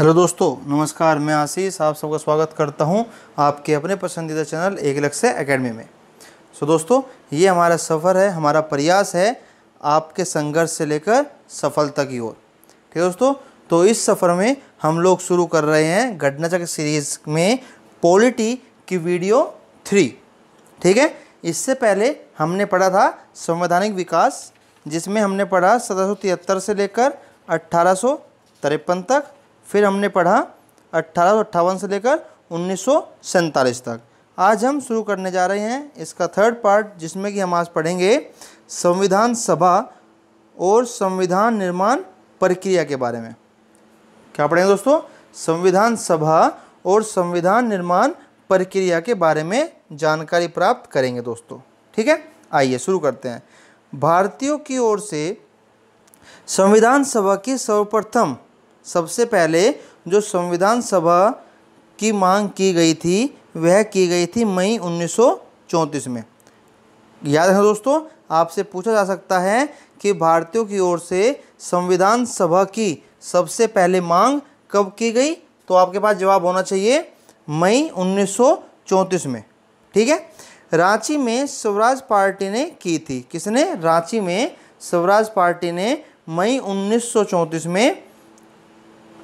hello दोस्तों नमस्कार मैं आशीष आप सबका स्वागत करता हूं आपके अपने पसंदीदा चैनल एक लक्ष्य एकेडमी में सो so दोस्तों ये हमारा सफ़र है हमारा प्रयास है आपके संघर्ष से लेकर सफलता की ओर ठीक है दोस्तों तो इस सफ़र में हम लोग शुरू कर रहे हैं चक्र सीरीज़ में पॉलिटी की वीडियो थ्री ठीक है इससे पहले हमने पढ़ा था संवैधानिक विकास जिसमें हमने पढ़ा सत्रह से लेकर अट्ठारह तक फिर हमने पढ़ा अट्ठारह से लेकर उन्नीस तक आज हम शुरू करने जा रहे हैं इसका थर्ड पार्ट जिसमें कि हम आज पढ़ेंगे संविधान सभा और संविधान निर्माण प्रक्रिया के बारे में क्या पढ़ेंगे दोस्तों संविधान सभा और संविधान निर्माण प्रक्रिया के बारे में जानकारी प्राप्त करेंगे दोस्तों ठीक है आइए शुरू करते हैं भारतीयों की ओर से संविधान सभा की सर्वप्रथम सबसे पहले जो संविधान सभा की मांग की गई थी वह की गई थी मई 1934 में याद रखना दोस्तों आपसे पूछा जा सकता है कि भारतीयों की ओर से संविधान सभा की सबसे पहले मांग कब की गई तो आपके पास जवाब होना चाहिए मई 1934 में ठीक है रांची में स्वराज पार्टी ने की थी किसने रांची में स्वराज पार्टी ने मई 1934 में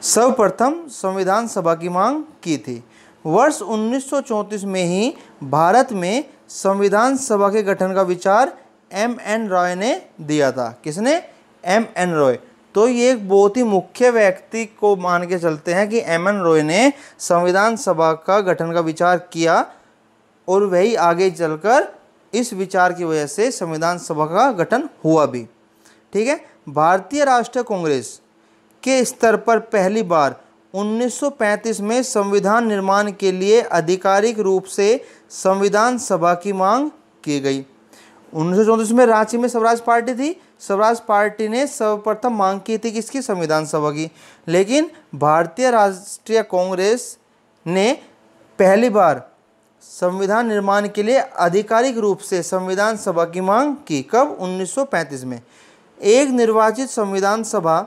सर्वप्रथम संविधान सभा की मांग की थी वर्ष 1934 में ही भारत में संविधान सभा के गठन का विचार एम एन रॉय ने दिया था किसने एम एन रॉय तो ये एक बहुत ही मुख्य व्यक्ति को मान के चलते हैं कि एम एन रॉय ने संविधान सभा का गठन का विचार किया और वही आगे चलकर इस विचार की वजह से संविधान सभा का गठन हुआ भी ठीक है भारतीय राष्ट्रीय कांग्रेस के स्तर पर पहली बार 1935 में संविधान निर्माण के लिए आधिकारिक रूप से संविधान सभा की मांग की गई उन्नीस में रांची में स्वराज पार्टी थी स्वराज पार्टी ने सर्वप्रथम मांग की थी किसकी संविधान सभा की लेकिन भारतीय राष्ट्रीय कांग्रेस ने पहली बार संविधान निर्माण के लिए आधिकारिक रूप से संविधान सभा की मांग की कब 1935 में एक निर्वाचित संविधान सभा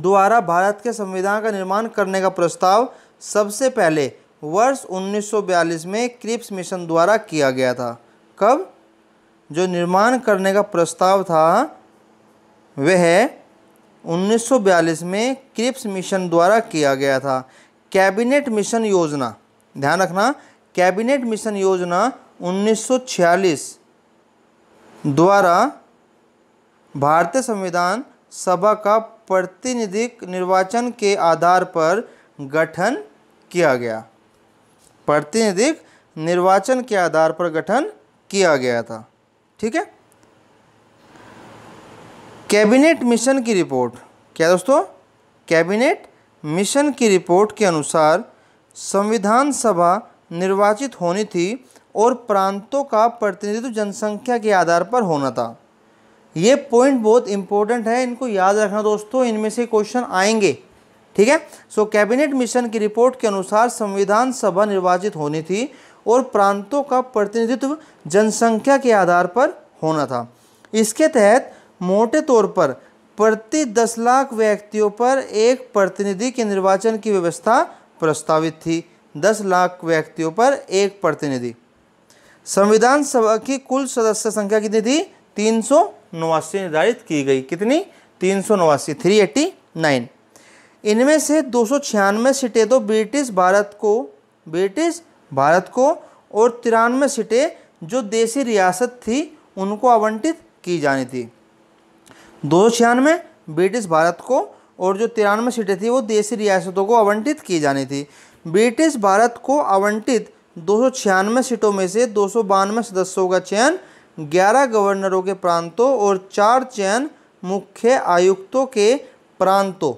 द्वारा भारत के संविधान का निर्माण करने का प्रस्ताव सबसे पहले वर्ष 1942 में क्रिप्स मिशन द्वारा किया गया था कब जो निर्माण करने का प्रस्ताव था वह 1942 में क्रिप्स मिशन द्वारा किया गया था कैबिनेट मिशन योजना ध्यान रखना कैबिनेट मिशन योजना 1946 द्वारा भारतीय संविधान सभा का प्रतिनिधिक निर्वाचन के आधार पर गठन किया गया प्रतिनिधिक निर्वाचन के आधार पर गठन किया गया था ठीक है कैबिनेट मिशन की रिपोर्ट क्या दोस्तों कैबिनेट मिशन की रिपोर्ट के अनुसार संविधान सभा निर्वाचित होनी थी और प्रांतों का प्रतिनिधित्व जनसंख्या के आधार पर होना था ये पॉइंट बहुत इंपॉर्टेंट है इनको याद रखना दोस्तों इनमें से क्वेश्चन आएंगे ठीक है सो कैबिनेट मिशन की रिपोर्ट के अनुसार संविधान सभा निर्वाचित होनी थी और प्रांतों का प्रतिनिधित्व जनसंख्या के आधार पर होना था इसके तहत मोटे तौर पर प्रति दस लाख व्यक्तियों पर एक प्रतिनिधि के निर्वाचन की व्यवस्था प्रस्तावित थी दस लाख व्यक्तियों पर एक प्रतिनिधि संविधान सभा की कुल सदस्य संख्या कितनी थी तीन सौ नवासी निर्धारित की गई कितनी तीन सौ नवासी थ्री एट्टी नाइन इनमें से दो सौ छियानवे सीटें तो ब्रिटिश भारत को ब्रिटिश भारत को और तिरानवे सीटें जो देसी रियासत थी उनको आवंटित की जानी थी दो सौ छियानवे ब्रिटिश भारत को और जो तिरानवे सीटें थी वो देसी रियासतों को आवंटित की जानी थी ब्रिटिश भारत को आवंटित दो सौ छियानवे सीटों में से दो सौ बानवे सदस्यों का चयन ग्यारह गवर्नरों के प्रांतों और चार चयन मुख्य आयुक्तों के प्रांतों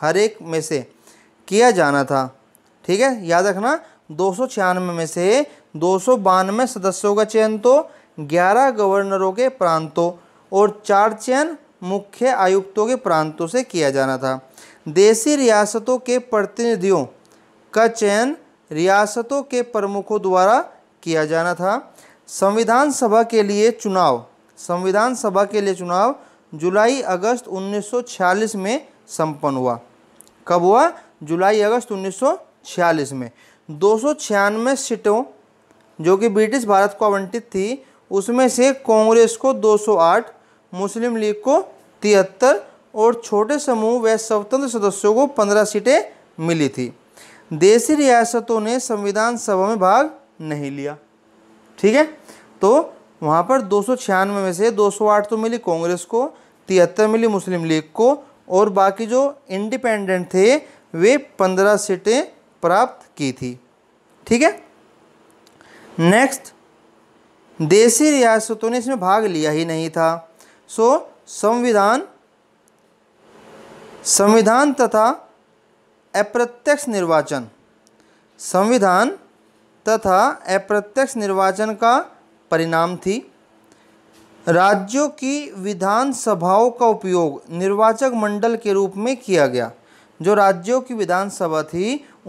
हर एक में से किया जाना था ठीक है याद रखना दो में से दो सौ सदस्यों का चयन तो ग्यारह गवर्नरों के प्रांतों और चार चयन मुख्य आयुक्तों के प्रांतों से किया जाना था देसी रियासतों के प्रतिनिधियों का चयन रियासतों के प्रमुखों द्वारा किया जाना था संविधान सभा के लिए चुनाव संविधान सभा के लिए चुनाव जुलाई अगस्त 1946 में संपन्न हुआ कब हुआ जुलाई अगस्त 1946 में दो सौ सीटों जो कि ब्रिटिश भारत को आवंटित थी उसमें से कांग्रेस को 208 मुस्लिम लीग को तिहत्तर और छोटे समूह व स्वतंत्र सदस्यों को 15 सीटें मिली थी देसी रियासतों ने संविधान सभा में भाग नहीं लिया ठीक है तो वहाँ पर दो में से 208 तो मिली कांग्रेस को तिहत्तर मिली मुस्लिम लीग को और बाकी जो इंडिपेंडेंट थे वे पंद्रह सीटें प्राप्त की थी ठीक है नेक्स्ट देसी रियासतों ने इसमें भाग लिया ही नहीं था सो संविधान संविधान तथा अप्रत्यक्ष निर्वाचन संविधान तथा अप्रत्यक्ष निर्वाचन का परिणाम थी राज्यों की विधानसभाओं का उपयोग निर्वाचक मंडल के रूप में किया गया जो राज्यों की विधानसभा थी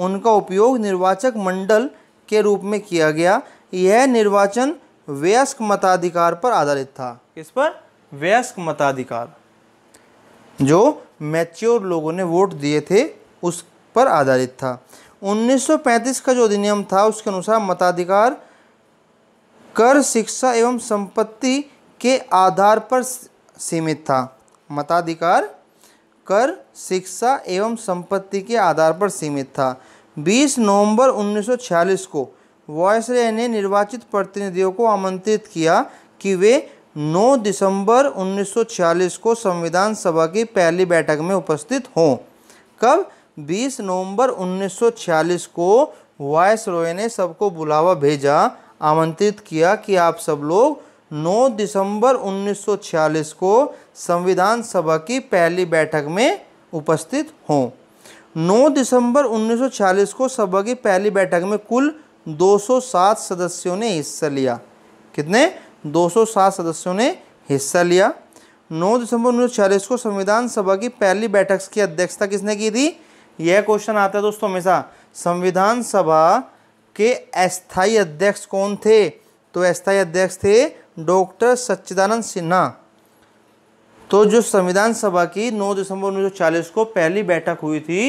उनका उपयोग निर्वाचक मंडल के रूप में किया गया यह निर्वाचन वयस्क मताधिकार पर आधारित था किस पर वयस्क मताधिकार जो मैच्योर लोगों ने वोट दिए थे उस पर आधारित था 1935 का जो अधिनियम था उसके अनुसार मताधिकार कर शिक्षा एवं संपत्ति के आधार पर सीमित था मताधिकार कर शिक्षा एवं संपत्ति के आधार पर सीमित था 20 नवंबर 1946 को वॉयसरे ने निर्वाचित प्रतिनिधियों को आमंत्रित किया कि वे 9 दिसंबर 1946 को संविधान सभा की पहली बैठक में उपस्थित हों कब 20 नवंबर 1946 को वॉयस रॉय ने सबको बुलावा भेजा आमंत्रित किया कि आप सब लोग 9 दिसंबर 1946 को संविधान सभा की पहली बैठक में उपस्थित हों 9 दिसंबर 1946 को सभा की पहली बैठक में कुल 207 सदस्यों ने हिस्सा लिया कितने 207 सदस्यों ने हिस्सा लिया 9 दिसंबर 1946 को संविधान सभा की पहली बैठक की अध्यक्षता किसने की थी यह क्वेश्चन आता है दोस्तों हमेशा संविधान सभा के अस्थाई अध्यक्ष कौन थे तो अस्थाई अध्यक्ष थे डॉक्टर सच्चिदानंद सिन्हा तो जो संविधान सभा की 9 दिसंबर 1940 को पहली बैठक हुई थी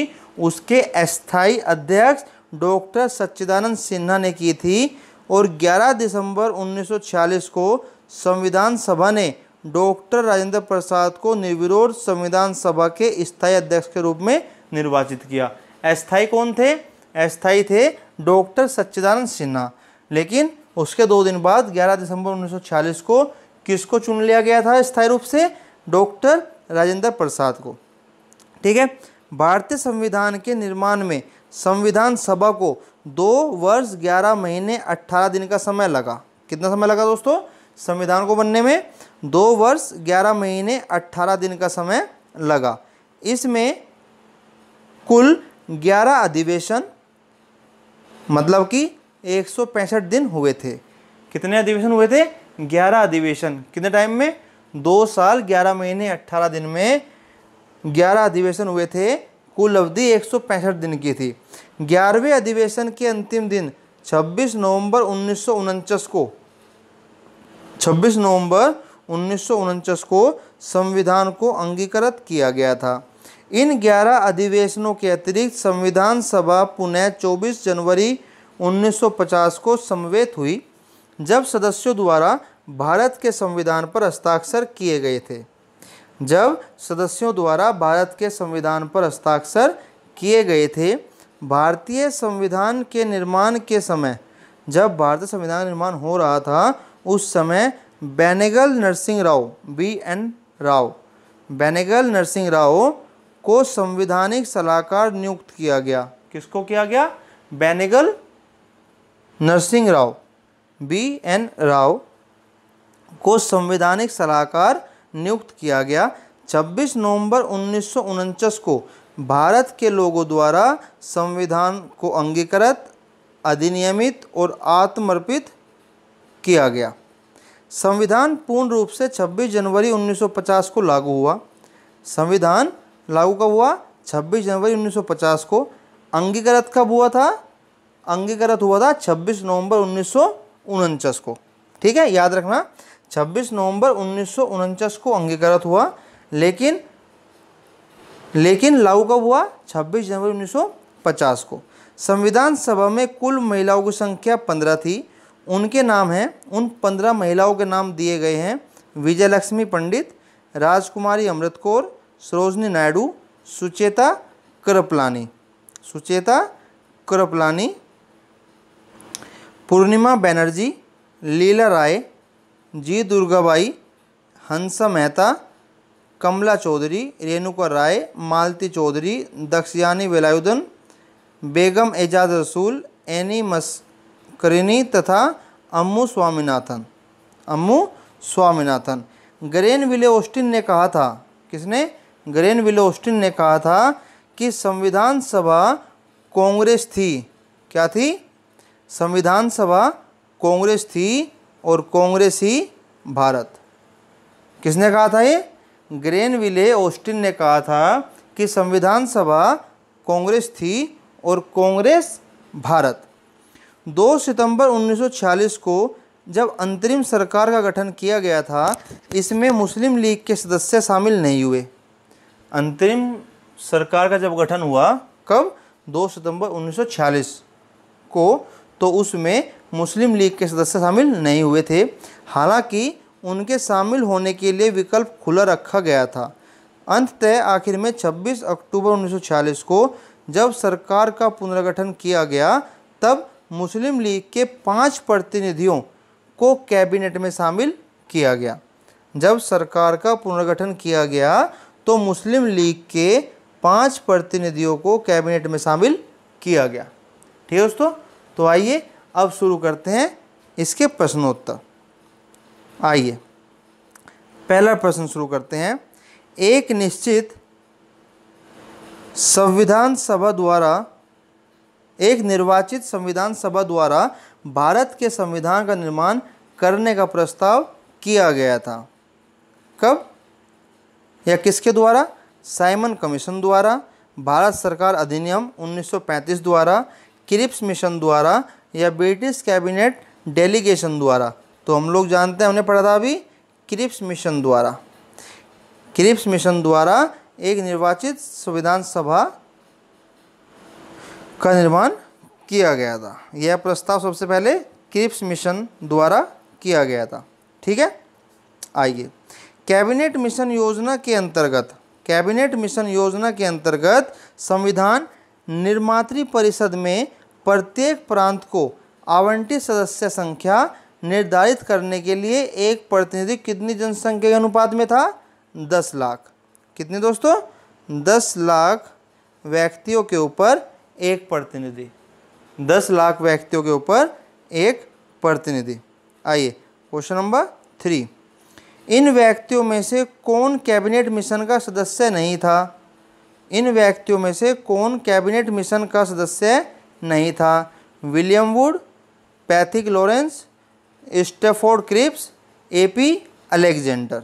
उसके अस्थाई अध्यक्ष डॉक्टर सच्चिदानंद सिन्हा ने की थी और 11 दिसंबर 1940 को संविधान सभा ने डॉक्टर राजेंद्र प्रसाद को निर्विरोध संविधान सभा के स्थाई अध्यक्ष के रूप में निर्वाचित किया अस्थाई कौन थे अस्थाई थे डॉक्टर सच्चिदानंद सिन्हा लेकिन उसके दो दिन बाद 11 दिसंबर 1946 को किसको चुन लिया गया था स्थायी रूप से डॉक्टर राजेंद्र प्रसाद को ठीक है भारतीय संविधान के निर्माण में संविधान सभा को दो वर्ष ग्यारह महीने अट्ठारह दिन का समय लगा कितना समय लगा दोस्तों संविधान को बनने में दो वर्ष ग्यारह महीने अट्ठारह दिन का समय लगा इसमें कुल ग्यारह अधिवेशन मतलब कि एक दिन हुए थे कितने अधिवेशन हुए थे ग्यारह अधिवेशन कितने टाइम में दो साल ग्यारह महीने अट्ठारह दिन में ग्यारह अधिवेशन हुए थे कुल अवधि एक दिन की थी ग्यारहवें अधिवेशन के अंतिम दिन 26 नवंबर उन्नीस को 26 नवंबर उन्नीस को संविधान को अंगीकृत किया गया था इन 11 अधिवेशनों के अतिरिक्त संविधान सभा पुनः 24 जनवरी 1950 को समवेत हुई जब सदस्यों द्वारा भारत के संविधान पर हस्ताक्षर किए गए थे जब सदस्यों द्वारा भारत के संविधान पर हस्ताक्षर किए गए थे भारतीय संविधान के निर्माण के समय जब भारतीय संविधान निर्माण हो रहा था उस समय बैनेगल नरसिंह राव बी एन राव बैनेगल नरसिंह राव को संविधानिक सलाहकार नियुक्त किया गया किसको किया गया बैनेगल नरसिंह राव बी एन राव को संवैधानिक सलाहकार नियुक्त किया गया 26 नवंबर उन्नीस को भारत के लोगों द्वारा संविधान को अंगीकृत अधिनियमित और आत्मर्पित किया गया संविधान पूर्ण रूप से 26 जनवरी 1950 को लागू हुआ संविधान लागू कब हुआ 26 जनवरी 1950 को अंगीकृत कब हुआ था अंगीकृत हुआ था 26 नवंबर उन्नीस को ठीक है याद रखना 26 नवंबर उन्नीस को अंगीकृत हुआ लेकिन लेकिन लागू कब हुआ 26 जनवरी 1950 को संविधान सभा में कुल महिलाओं की संख्या 15 थी उनके नाम हैं उन 15 महिलाओं के नाम दिए गए हैं विजयलक्ष्मी पंडित राजकुमारी अमृत कौर सरोजनी नायडू सुचेता करपलानी सुचेता करपलानी पूर्णिमा बैनर्जी लीला राय जी दुर्गाबाई हंसा मेहता कमला चौधरी रेणुका राय मालती चौधरी दक्षयानी वेलायुदन बेगम एजाज रसूल एनी मस्करिनी तथा Ammu Swaminathan Ammu Swaminathan Granville Austin ने कहा था किसने ग्रेन विलोस्टिन ने कहा था कि संविधान सभा कांग्रेस थी क्या थी संविधान सभा कांग्रेस थी और कांग्रेस ही भारत किसने कहा था ये ग्रेन विले ऑस्टिन ने कहा था कि संविधान सभा कांग्रेस थी और कांग्रेस भारत 2 सितंबर 1946 को जब अंतरिम सरकार का गठन किया गया था इसमें मुस्लिम लीग के सदस्य शामिल नहीं हुए अंतरिम सरकार का जब गठन हुआ कब 2 सितंबर 1946 को तो उसमें मुस्लिम लीग के सदस्य शामिल नहीं हुए थे हालांकि उनके शामिल होने के लिए विकल्प खुला रखा गया था अंततः आखिर में 26 अक्टूबर 1946 को जब सरकार का पुनर्गठन किया गया तब मुस्लिम लीग के पांच प्रतिनिधियों को कैबिनेट में शामिल किया गया जब सरकार का पुनर्गठन किया गया तो मुस्लिम लीग के पांच प्रतिनिधियों को कैबिनेट में शामिल किया गया ठीक है दोस्तों तो आइए अब शुरू करते हैं इसके प्रश्नोत्तर आइए पहला प्रश्न शुरू करते हैं एक निश्चित संविधान सभा द्वारा एक निर्वाचित संविधान सभा द्वारा भारत के संविधान का निर्माण करने का प्रस्ताव किया गया था कब या किसके द्वारा साइमन कमीशन द्वारा भारत सरकार अधिनियम 1935 द्वारा क्रिप्स मिशन द्वारा या ब्रिटिश कैबिनेट डेलीगेशन द्वारा तो हम लोग जानते हैं हमने पढ़ा था अभी क्रिप्स मिशन द्वारा क्रिप्स मिशन द्वारा एक निर्वाचित संविधान सभा का निर्माण किया गया था यह प्रस्ताव सबसे पहले क्रिप्स मिशन द्वारा किया गया था ठीक है आइए कैबिनेट मिशन योजना के अंतर्गत कैबिनेट मिशन योजना के अंतर्गत संविधान निर्मात परिषद में प्रत्येक प्रांत को आवंटित सदस्य संख्या निर्धारित करने के लिए एक प्रतिनिधि कितनी जनसंख्या के अनुपात में था दस लाख कितने दोस्तों दस लाख व्यक्तियों के ऊपर एक प्रतिनिधि दस लाख व्यक्तियों के ऊपर एक प्रतिनिधि आइए क्वेश्चन नंबर थ्री इन व्यक्तियों में से कौन कैबिनेट मिशन का सदस्य नहीं था इन व्यक्तियों में से कौन कैबिनेट मिशन का सदस्य नहीं था William Wood Pethick Lawrence Stafford Cripps AP Alexander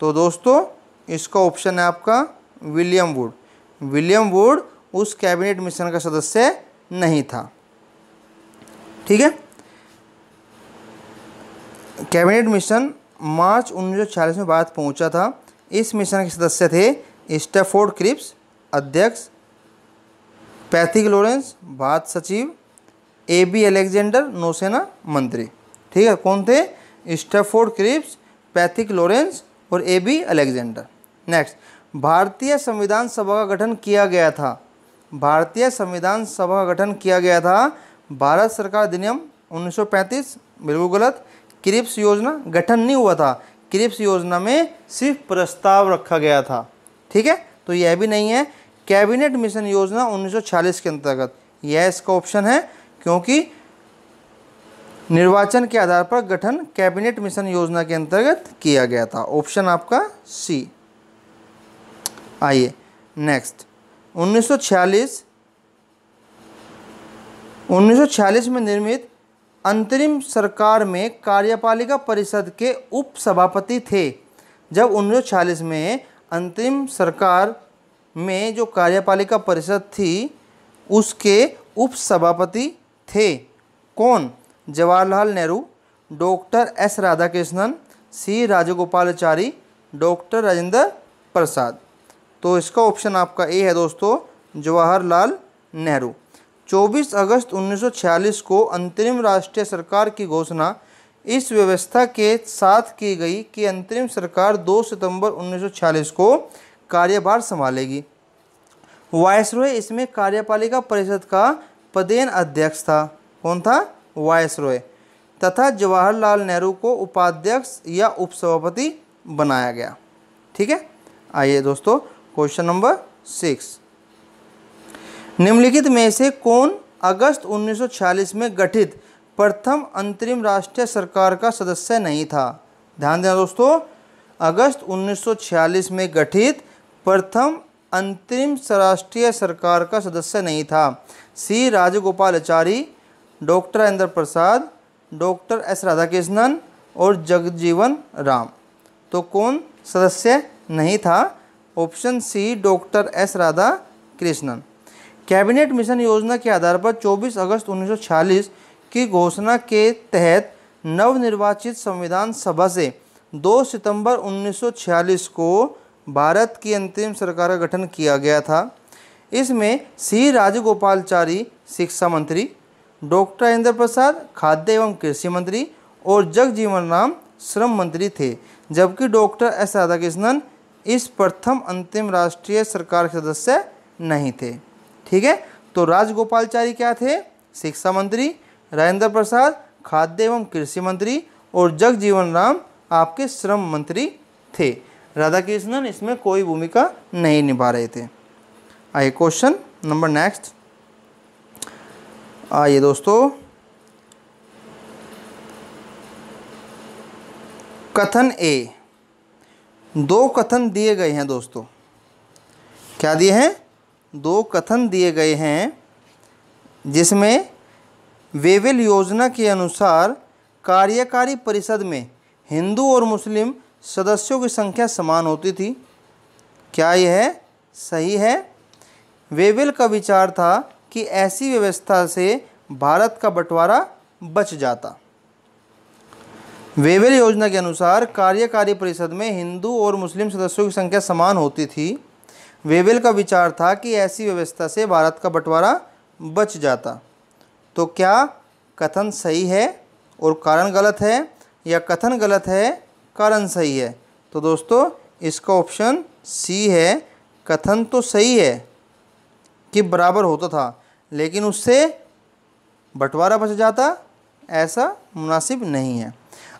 तो दोस्तों इसका ऑप्शन है आपका विलियम वुड विलियम वुड उस कैबिनेट मिशन का सदस्य नहीं था ठीक है कैबिनेट मिशन मार्च 1940 में भारत पहुंचा था इस मिशन के सदस्य थे स्टेफोर्ड क्रिप्स अध्यक्ष पैथिक लॉरेंस भारत सचिव ए बी एलेक्जेंडर नौसेना मंत्री ठीक है कौन थे स्टेफोर्ड क्रिप्स पैथिक लॉरेंस और ए बी एलेक्जेंडर नेक्स्ट भारतीय संविधान सभा का गठन किया गया था भारतीय संविधान सभा का गठन किया गया था भारत सरकार अधिनियम 1935 बिल्कुल गलत क्रिप्स योजना गठन नहीं हुआ था क्रिप्स योजना में सिर्फ प्रस्ताव रखा गया था ठीक है तो यह भी नहीं है कैबिनेट मिशन योजना 1940 के अंतर्गत यह इसका ऑप्शन है क्योंकि निर्वाचन के आधार पर गठन कैबिनेट मिशन योजना के अंतर्गत किया गया था ऑप्शन आपका सी आइए नेक्स्ट 1946 1946 में निर्मित अंतरिम सरकार में कार्यपालिका परिषद के उप सभापति थे जब उन्नीस में अंतरिम सरकार में जो कार्यपालिका परिषद थी उसके उप सभापति थे कौन Jawaharlal Nehru doctor S Radhakrishnan C Rajagopalachari doctor Rajendra Prasad तो इसका ऑप्शन आपका ए है दोस्तों जवाहरलाल नेहरू 24 अगस्त 1946 को अंतरिम राष्ट्रीय सरकार की घोषणा इस व्यवस्था के साथ की गई कि अंतरिम सरकार 2 सितंबर 1946 को कार्यभार संभालेगी वायसरॉय इसमें कार्यपालिका परिषद का पदेन अध्यक्ष था कौन था वायसरॉय तथा जवाहरलाल नेहरू को उपाध्यक्ष या उपसभापति बनाया गया ठीक है आइए दोस्तों क्वेश्चन नंबर सिक्स निम्नलिखित में से कौन अगस्त 1946 में गठित प्रथम अंतरिम राष्ट्रीय सरकार का सदस्य नहीं था ध्यान देना दोस्तों अगस्त 1946 में गठित प्रथम अंतरिम राष्ट्रीय सरकार का सदस्य नहीं था C Rajagopalachari doctor Indra Prasad doctor S Radhakrishnan और जगजीवन राम तो कौन सदस्य नहीं था option C doctor S Radhakrishnan cabinet mission योजना के आधार पर 24 अगस्त 1946 की घोषणा के तहत नवनिर्वाचित संविधान सभा से 2 सितंबर 1946 को भारत की अंतिम सरकार का गठन किया गया था इसमें सी राजगोपालचारी शिक्षा मंत्री डॉक्टर इंद्र प्रसाद खाद्य एवं कृषि मंत्री और जगजीवन राम श्रम मंत्री थे जबकि डॉक्टर एस राधाकृष्णन इस प्रथम अंतिम राष्ट्रीय सरकार के सदस्य नहीं थे ठीक है तो राजगोपालचारी क्या थे शिक्षा मंत्री राजेंद्र प्रसाद खाद्य एवं कृषि मंत्री और जगजीवन राम आपके श्रम मंत्री थे राधा कृष्णन इसमें कोई भूमिका नहीं निभा रहे थे आइए क्वेश्चन नंबर नेक्स्ट आइए दोस्तों कथन ए दो कथन दिए गए हैं दोस्तों क्या दिए हैं दो कथन दिए गए हैं जिसमें वेवेल योजना के अनुसार कार्यकारी परिषद में हिंदू और मुस्लिम सदस्यों की संख्या समान होती थी क्या यह सही है वेवेल का विचार था कि ऐसी व्यवस्था से भारत का बंटवारा बच जाता वेवेल योजना के अनुसार कार्यकारी परिषद में हिंदू और मुस्लिम सदस्यों की संख्या समान होती थी वेवेल का विचार था कि ऐसी व्यवस्था से भारत का बंटवारा बच जाता तो क्या कथन सही है और कारण गलत है या कथन गलत है कारण सही है तो दोस्तों इसका ऑप्शन सी है कथन तो सही है कि बराबर होता था लेकिन उससे बंटवारा बच जाता ऐसा मुनासिब नहीं है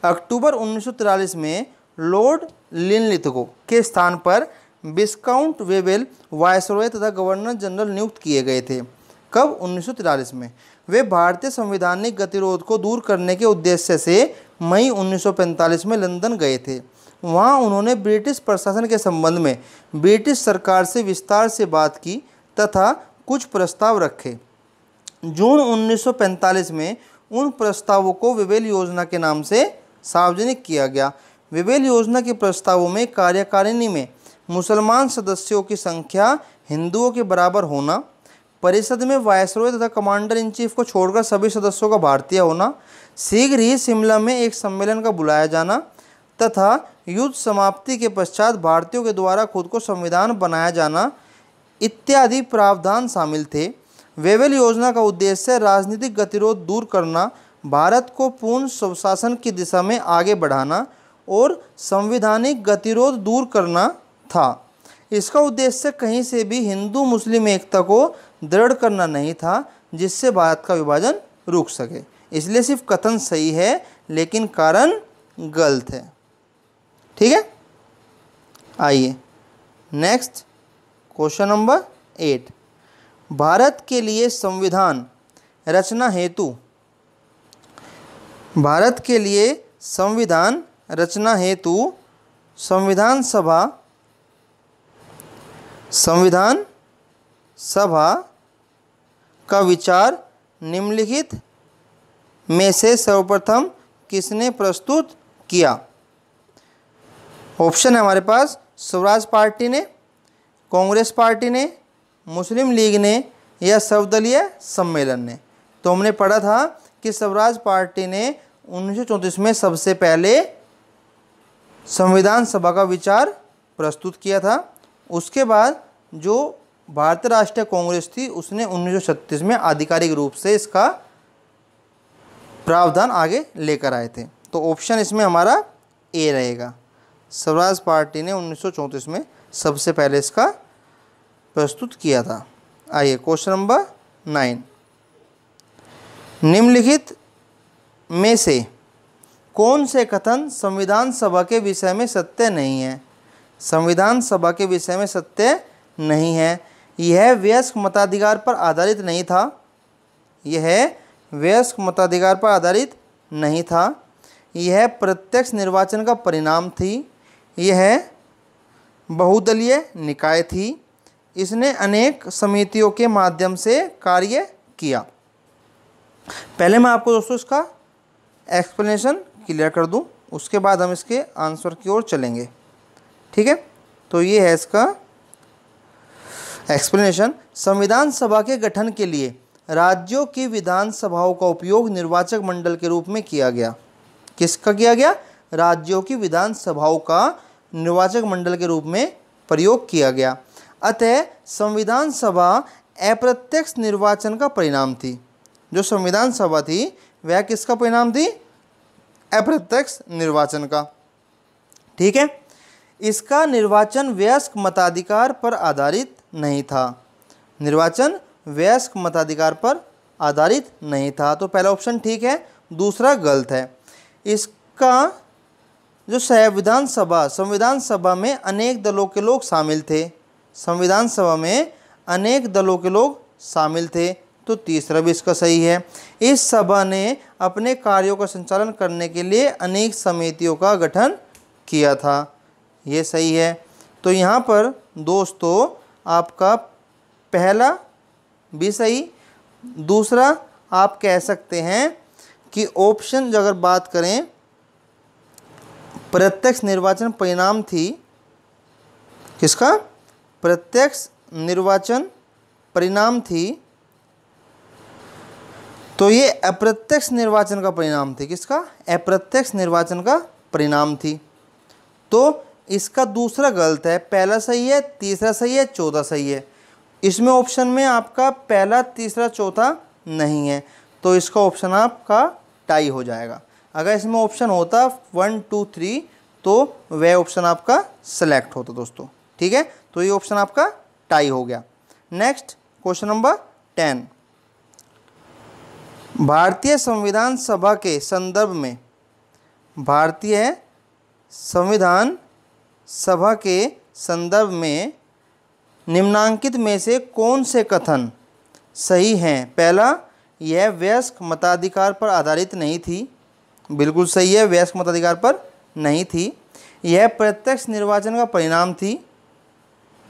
अक्टूबर उन्नीस में लॉर्ड लिनलिथगो के स्थान पर बिस्काउंट वेवेल वायसरोय तथा गवर्नर जनरल नियुक्त किए गए थे कब उन्नीस में वे भारतीय संवैधानिक गतिरोध को दूर करने के उद्देश्य से मई 1945 में लंदन गए थे वहाँ उन्होंने ब्रिटिश प्रशासन के संबंध में ब्रिटिश सरकार से विस्तार से बात की तथा कुछ प्रस्ताव रखे जून 1945 में उन प्रस्तावों को विवेल योजना के नाम से सार्वजनिक किया गया विवेल योजना के प्रस्तावों में कार्यकारिणी में मुसलमान सदस्यों की संख्या हिंदुओं के बराबर होना परिषद में वायसरॉय तथा कमांडर इन चीफ को छोड़कर सभी सदस्यों का भारतीय होना शीघ्र ही शिमला में एक सम्मेलन का बुलाया जाना तथा युद्ध समाप्ति के पश्चात भारतीयों के द्वारा खुद को संविधान बनाया जाना इत्यादि प्रावधान शामिल थे वेवेल योजना का उद्देश्य राजनीतिक गतिरोध दूर करना भारत को पूर्ण स्वशासन की दिशा में आगे बढ़ाना और संविधानिक गतिरोध दूर करना था इसका उद्देश्य कहीं से भी हिंदू मुस्लिम एकता को दृढ़ करना नहीं था जिससे भारत का विभाजन रुक सके इसलिए सिर्फ कथन सही है लेकिन कारण गलत है ठीक है आइए next question number eight Bharat के लिए संविधान रचना हेतु भारत के लिए संविधान रचना हेतु संविधान सभा संविधान सभा का विचार निम्नलिखित में से सर्वप्रथम किसने प्रस्तुत किया ऑप्शन है हमारे पास स्वराज पार्टी ने कांग्रेस पार्टी ने मुस्लिम लीग ने या सर्वदलीय सम्मेलन ने तो हमने पढ़ा था कि स्वराज पार्टी ने उन्नीस में सबसे पहले संविधान सभा का विचार प्रस्तुत किया था उसके बाद जो भारतीय राष्ट्रीय कांग्रेस थी उसने 1936 में आधिकारिक रूप से इसका प्रावधान आगे लेकर आए थे तो ऑप्शन इसमें हमारा ए रहेगा स्वराज पार्टी ने 1934 में सबसे पहले इसका प्रस्तुत किया था आइए क्वेश्चन नंबर नाइन निम्नलिखित में से कौन से कथन संविधान सभा के विषय में सत्य नहीं है संविधान सभा के विषय में सत्य नहीं है यह वयस्क मताधिकार पर आधारित नहीं था यह वयस्क मताधिकार पर आधारित नहीं था यह प्रत्यक्ष निर्वाचन का परिणाम थी यह बहुदलीय निकाय थी इसने अनेक समितियों के माध्यम से कार्य किया पहले मैं आपको दोस्तों इसका एक्सप्लेनेशन क्लियर कर दूं उसके बाद हम इसके आंसर की ओर चलेंगे ठीक है तो ये है इसका एक्सप्लेनेशन संविधान सभा के गठन के लिए राज्यों की विधानसभाओं का उपयोग निर्वाचक मंडल के रूप में किया गया किसका किया गया राज्यों की विधानसभाओं का निर्वाचक मंडल के रूप में प्रयोग किया गया अतः संविधान सभा अप्रत्यक्ष निर्वाचन का परिणाम थी जो संविधान सभा थी वह किसका परिणाम थी अप्रत्यक्ष निर्वाचन का ठीक है इसका निर्वाचन वयस्क मताधिकार पर आधारित नहीं था निर्वाचन वयस्क मताधिकार पर आधारित नहीं था तो पहला ऑप्शन ठीक है दूसरा गलत है इसका जो संविधान सभा संविधान सभा में अनेक दलों के लोग शामिल थे संविधान सभा में अनेक दलों के लोग शामिल थे तो तीसरा भी इसका सही है इस सभा ने अपने कार्यों का संचालन करने के लिए अनेक समितियों का गठन किया था ये सही है तो यहाँ पर दोस्तों आपका पहला भी सही दूसरा आप कह सकते हैं कि ऑप्शन जो अगर बात करें प्रत्यक्ष निर्वाचन परिणाम थी किसका प्रत्यक्ष निर्वाचन परिणाम थी तो ये अप्रत्यक्ष निर्वाचन का परिणाम थी किसका अप्रत्यक्ष निर्वाचन का परिणाम थी तो इसका दूसरा गलत है पहला सही है तीसरा सही है चौथा सही है इसमें ऑप्शन में आपका पहला तीसरा चौथा नहीं है तो इसका ऑप्शन आपका टाई हो जाएगा अगर इसमें ऑप्शन होता वन टू थ्री तो वह ऑप्शन आपका सेलेक्ट होता दोस्तों ठीक है तो ये ऑप्शन आपका टाई हो गया नेक्स्ट क्वेश्चन नंबर टेन भारतीय संविधान सभा के संदर्भ में भारतीय संविधान सभा के संदर्भ में निम्नांकित में से कौन से कथन सही हैं पहला यह वयस्क मताधिकार पर आधारित नहीं थी बिल्कुल सही है वयस्क मताधिकार पर नहीं थी यह प्रत्यक्ष निर्वाचन का परिणाम थी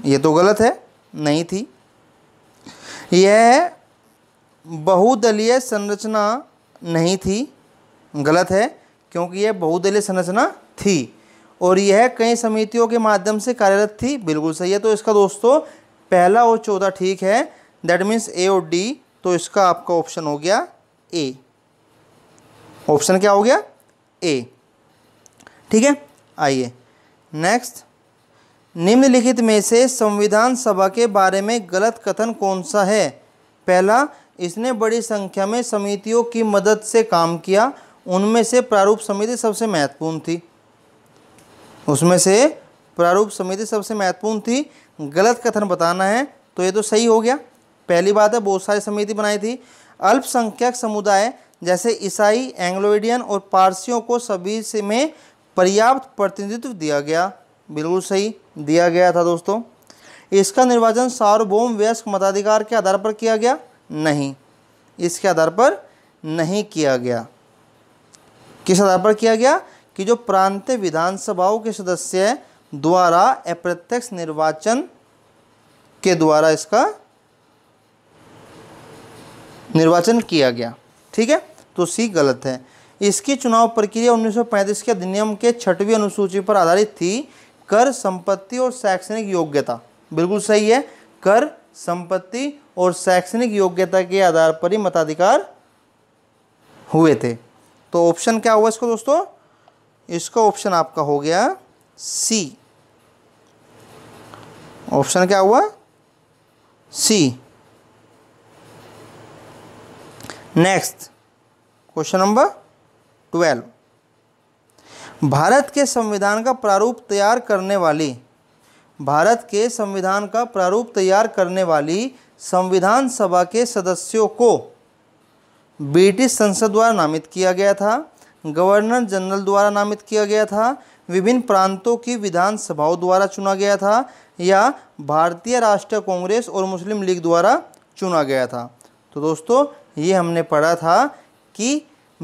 ये तो गलत है नहीं थी यह बहुदलीय संरचना नहीं थी गलत है क्योंकि यह बहुदलीय संरचना थी और यह कई समितियों के माध्यम से कार्यरत थी बिल्कुल सही है तो इसका दोस्तों पहला और चौदह ठीक है दैट मीन्स ए और डी तो इसका आपका ऑप्शन हो गया ए ऑप्शन क्या हो गया ए ठीक है आइए नेक्स्ट निम्नलिखित में से संविधान सभा के बारे में गलत कथन कौन सा है पहला इसने बड़ी संख्या में समितियों की मदद से काम किया उनमें से प्रारूप समिति सबसे महत्वपूर्ण थी उसमें से प्रारूप समिति सबसे महत्वपूर्ण थी गलत कथन बताना है तो ये तो सही हो गया पहली बात है बहुत सारी समिति बनाई थी अल्पसंख्यक समुदाय जैसे ईसाई एंग्लो और पारसियों को सभी से में पर्याप्त प्रतिनिधित्व दिया गया बिल्कुल सही दिया गया था दोस्तों इसका निर्वाचन सार्वभौम व्यस्क मताधिकार के आधार पर किया गया नहीं इसके आधार पर नहीं किया गया किस आधार पर किया गया कि जो प्रांत विधानसभाओं के सदस्य द्वारा अप्रत्यक्ष निर्वाचन के द्वारा इसका निर्वाचन किया गया ठीक है तो सी गलत है इसकी चुनाव प्रक्रिया 1935 के अधिनियम के छठवीं अनुसूची पर आधारित थी कर संपत्ति और शैक्षणिक योग्यता बिल्कुल सही है कर संपत्ति और शैक्षणिक योग्यता के आधार पर ही मताधिकार हुए थे तो ऑप्शन क्या हुआ इसको दोस्तों इसका ऑप्शन आपका हो गया सी ऑप्शन क्या हुआ C next question number twelve Bharat के संविधान का प्रारूप तैयार करने वाली भारत के संविधान का प्रारूप तैयार करने वाली संविधान सभा के सदस्यों को ब्रिटिश संसद द्वारा नामित किया गया था गवर्नर जनरल द्वारा नामित किया गया था विभिन्न प्रांतों की विधानसभाओं द्वारा चुना गया था या भारतीय राष्ट्रीय कांग्रेस और मुस्लिम लीग द्वारा चुना गया था तो दोस्तों ये हमने पढ़ा था कि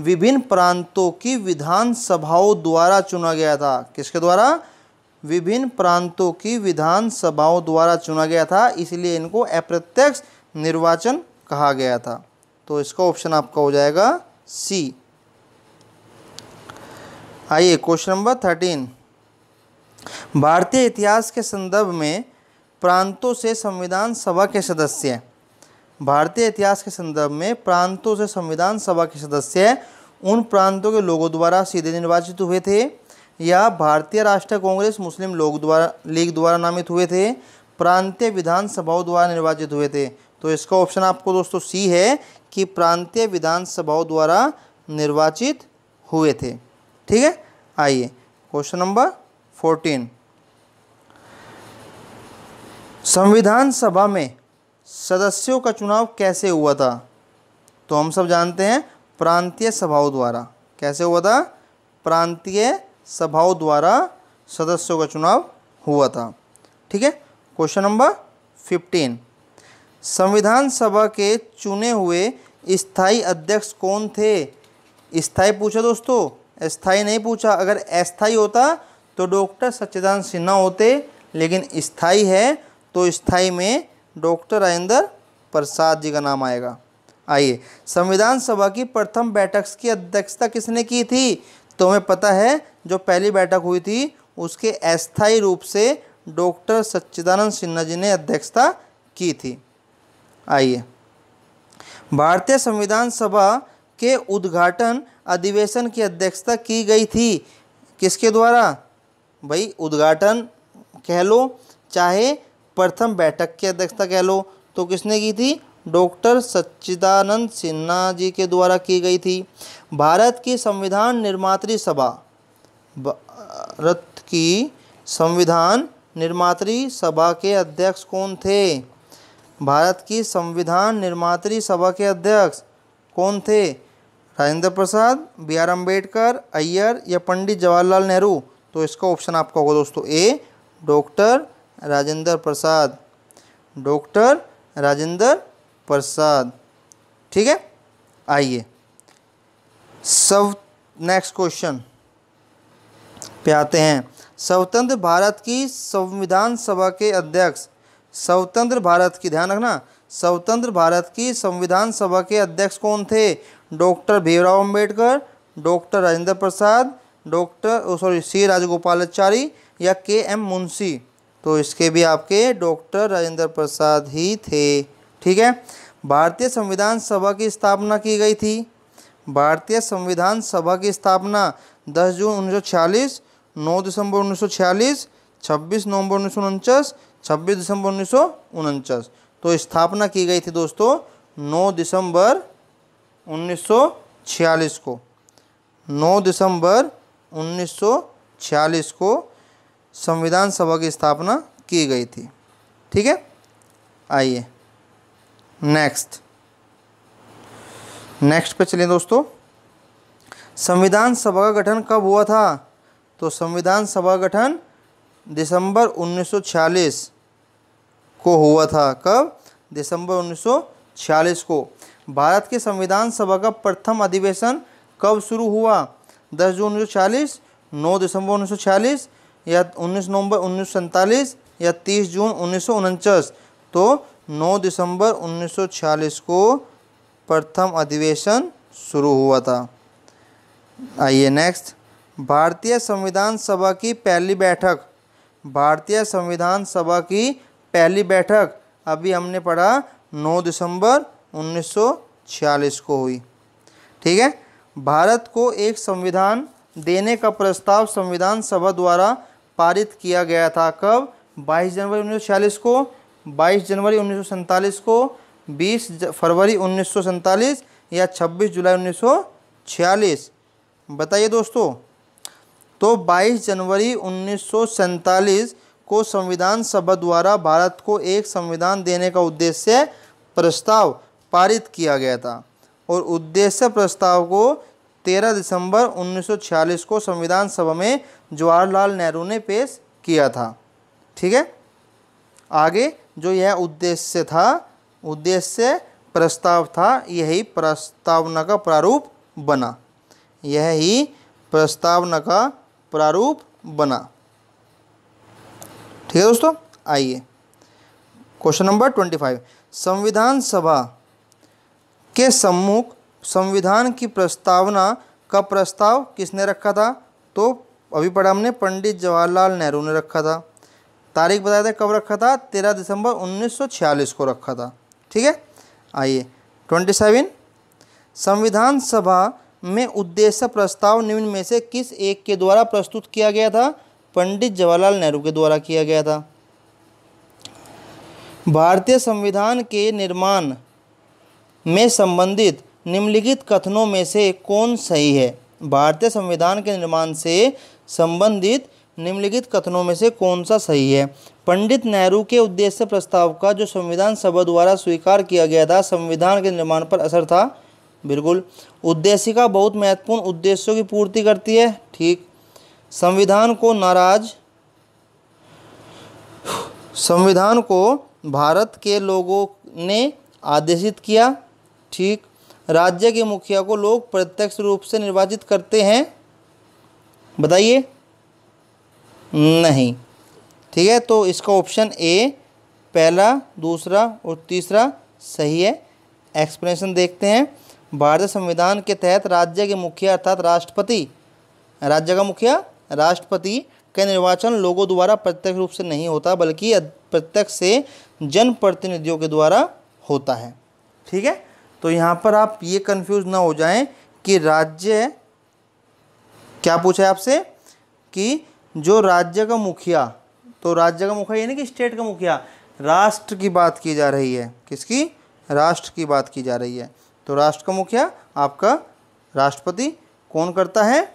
विभिन्न प्रांतों की विधानसभाओं द्वारा चुना गया था किसके द्वारा विभिन्न प्रांतों की विधानसभाओं द्वारा चुना गया था इसलिए इनको अप्रत्यक्ष निर्वाचन कहा गया था तो इसका ऑप्शन आपका हो जाएगा सी आइए क्वेश्चन नंबर थर्टीन भारतीय इतिहास के संदर्भ में प्रांतों से संविधान सभा के सदस्य भारतीय इतिहास के संदर्भ में प्रांतों से संविधान सभा के सदस्य उन प्रांतों के लोगों द्वारा सीधे निर्वाचित हुए थे या भारतीय राष्ट्रीय कांग्रेस मुस्लिम लोग द्वारा लीग द्वारा नामित हुए थे प्रांतीय विधानसभाओं द्वारा निर्वाचित हुए थे तो इसका ऑप्शन आपको दोस्तों सी है कि प्रांतीय विधानसभाओं द्वारा निर्वाचित हुए थे ठीक है आइए क्वेश्चन नंबर फोर्टीन संविधान सभा में सदस्यों का चुनाव कैसे हुआ था तो हम सब जानते हैं प्रांतीय सभाओं द्वारा कैसे हुआ था प्रांतीय सभाओं द्वारा सदस्यों का चुनाव हुआ था ठीक है क्वेश्चन नंबर फिफ्टीन संविधान सभा के चुने हुए स्थाई अध्यक्ष कौन थे स्थाई पूछा दोस्तों स्थाई नहीं पूछा अगर अस्थाई होता तो डॉक्टर सच्चिदान सिन्हा होते लेकिन स्थाई है तो स्थाई में डॉक्टर राजेंद्र प्रसाद जी का नाम आएगा आइए संविधान सभा की प्रथम बैठक की अध्यक्षता किसने की थी तो हमें पता है जो पहली बैठक हुई थी उसके अस्थायी रूप से डॉक्टर सच्चिदानंद सिन्हा जी ने अध्यक्षता की थी आइए भारतीय संविधान सभा के उद्घाटन अधिवेशन की अध्यक्षता की गई थी किसके द्वारा भाई उद्घाटन कह लो चाहे प्रथम बैठक की अध्यक्षता कह लो तो किसने की थी डॉक्टर सच्चिदानंद सिन्हा जी के द्वारा की गई थी भारत की संविधान निर्मात्री सभा भारत की संविधान निर्मात्री सभा के अध्यक्ष कौन थे भारत की संविधान निर्मात्री सभा के अध्यक्ष कौन थे राजेंद्र प्रसाद बी आर अम्बेडकर अय्यर या पंडित जवाहरलाल नेहरू तो इसका ऑप्शन आपका होगा दोस्तों A doctor Rajendra Prasad doctor Rajendra Prasad ठीक है आइए सब नेक्स्ट क्वेश्चन पे आते हैं स्वतंत्र भारत की संविधान सभा के अध्यक्ष स्वतंत्र भारत की ध्यान रखना स्वतंत्र भारत की संविधान सभा के अध्यक्ष कौन थे doctor Bhimrao Ambedkar doctor Rajendra Prasad doctor sorry C Rajagopalachari या के एम मुंशी तो इसके भी आपके डॉक्टर राजेंद्र प्रसाद ही थे ठीक है भारतीय संविधान सभा की स्थापना की गई थी भारतीय संविधान सभा की स्थापना 10 जून 1946 9 दिसंबर 1946 26 नवंबर उन्नीस छब्बीस दिसंबर उन्नीस तो स्थापना की गई थी दोस्तों 9 दिसंबर 1946 को 9 दिसंबर 1946 को संविधान सभा की स्थापना की गई थी ठीक है आइए नेक्स्ट नेक्स्ट पे चलें दोस्तों संविधान सभा का गठन कब हुआ था तो संविधान सभा का गठन दिसंबर 1946 को हुआ था कब दिसंबर 1946 को भारत के संविधान सभा का प्रथम अधिवेशन कब शुरू हुआ दस जून उन्नीस नौ दिसंबर उन्नीस या उन्नीस नवंबर उन्नीस या तीस जून उन्नीस तो 9 दिसंबर 1946 को प्रथम अधिवेशन शुरू हुआ था आइए नेक्स्ट भारतीय संविधान सभा की पहली बैठक भारतीय संविधान सभा की पहली बैठक अभी हमने पढ़ा 9 दिसंबर 1946 को हुई ठीक है भारत को एक संविधान देने का प्रस्ताव संविधान सभा द्वारा पारित किया गया था कब 22 जनवरी 1946 को 22 जनवरी उन्नीस को 20 फरवरी उन्नीस या 26 जुलाई 1946 बताइए दोस्तों तो 22 जनवरी उन्नीस को संविधान सभा द्वारा भारत को एक संविधान देने का उद्देश्य प्रस्ताव पारित किया गया था और उद्देश्य प्रस्ताव को 13 दिसंबर 1946 को संविधान सभा में जवाहरलाल नेहरू ने पेश किया था ठीक है आगे जो यह उद्देश्य था उद्देश्य प्रस्ताव था यही प्रस्तावना का प्रारूप बना यही प्रस्तावना का प्रारूप बना ठीक है दोस्तों आइए क्वेश्चन नंबर ट्वेंटी फाइव संविधान सभा के सम्मुख संविधान की प्रस्तावना का प्रस्ताव किसने रखा था तो अभी पढ़ा हमने पंडित जवाहरलाल नेहरू ने रखा था तारीख बताया था कब रखा था तेरह दिसंबर 1946 को रखा था ठीक है आइए ट्वेंटी सेवन संविधान सभा में उद्देश्य प्रस्ताव निम्न में से किस एक के द्वारा प्रस्तुत किया गया था पंडित जवाहरलाल नेहरू के द्वारा किया गया था भारतीय संविधान के निर्माण में संबंधित निम्नलिखित कथनों में से कौन सही है भारतीय संविधान के निर्माण से संबंधित निम्नलिखित कथनों में से कौन सा सही है पंडित नेहरू के उद्देश्य प्रस्ताव का जो संविधान सभा द्वारा स्वीकार किया गया था संविधान के निर्माण पर असर था बिल्कुल उद्देशिका बहुत महत्वपूर्ण उद्देश्यों की पूर्ति करती है ठीक संविधान को नाराज संविधान को भारत के लोगों ने आदेशित किया ठीक राज्य के मुखिया को लोग प्रत्यक्ष रूप से निर्वाचित करते हैं बताइए नहीं ठीक है तो इसका ऑप्शन ए पहला दूसरा और तीसरा सही है एक्सप्लेनेशन देखते हैं भारतीय संविधान के तहत राज्य के मुखिया अर्थात राष्ट्रपति राज्य का मुखिया राष्ट्रपति का निर्वाचन लोगों द्वारा प्रत्यक्ष रूप से नहीं होता बल्कि प्रत्यक्ष से जनप्रतिनिधियों के द्वारा होता है ठीक है तो यहाँ पर आप ये कन्फ्यूज़ ना हो जाएं कि राज्य क्या पूछा है आपसे कि जो राज्य का मुखिया तो राज्य का मुखिया यानी कि स्टेट का मुखिया राष्ट्र की बात की जा रही है किसकी राष्ट्र की बात की जा रही है तो राष्ट्र का मुखिया आपका राष्ट्रपति कौन करता है